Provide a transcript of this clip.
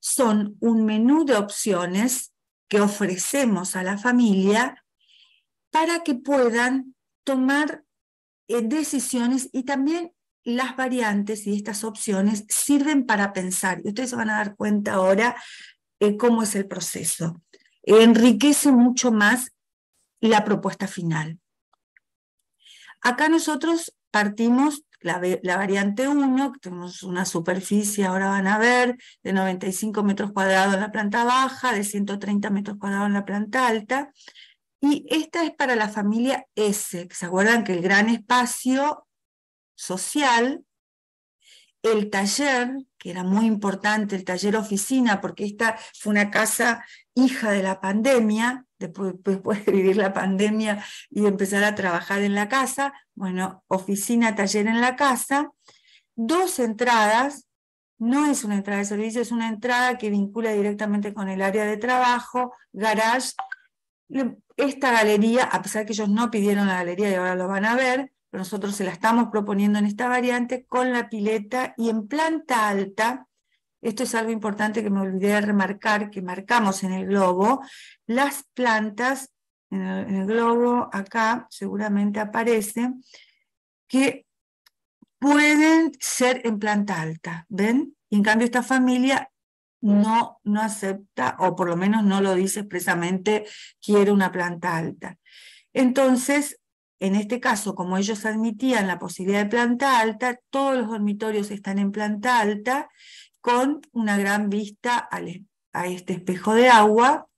son un menú de opciones que ofrecemos a la familia para que puedan tomar eh, decisiones y también las variantes y estas opciones sirven para pensar. Y ustedes se van a dar cuenta ahora eh, cómo es el proceso. Enriquece mucho más la propuesta final. Acá nosotros partimos la, variante 1, que tenemos una superficie, ahora van a ver, de 95 metros cuadrados en la planta baja, de 130 metros cuadrados en la planta alta. Y esta es para la familia S, que se acuerdan que el gran espacio social, el taller, que era muy importante, el taller oficina, porque esta fue una casa hija de la pandemia, después, de vivir la pandemia y empezar a trabajar en la casa, bueno, oficina, taller en la casa, dos entradas, no es una entrada de servicio, es una entrada que vincula directamente con el área de trabajo, garage, esta galería, a pesar que ellos no pidieron la galería y ahora lo van a ver, nosotros se la estamos proponiendo en esta variante con la pileta y en planta alta, esto es algo importante que me olvidé de remarcar, que marcamos en el globo, las plantas, en el, globo acá seguramente aparecen que pueden ser en planta alta, ¿ven? Y en cambio esta familia no, no acepta, o por lo menos no lo dice expresamente, quiere una planta alta. Entonces, en este caso, como ellos admitían la posibilidad de planta alta, todos los dormitorios están en planta alta con una gran vista a este espejo de agua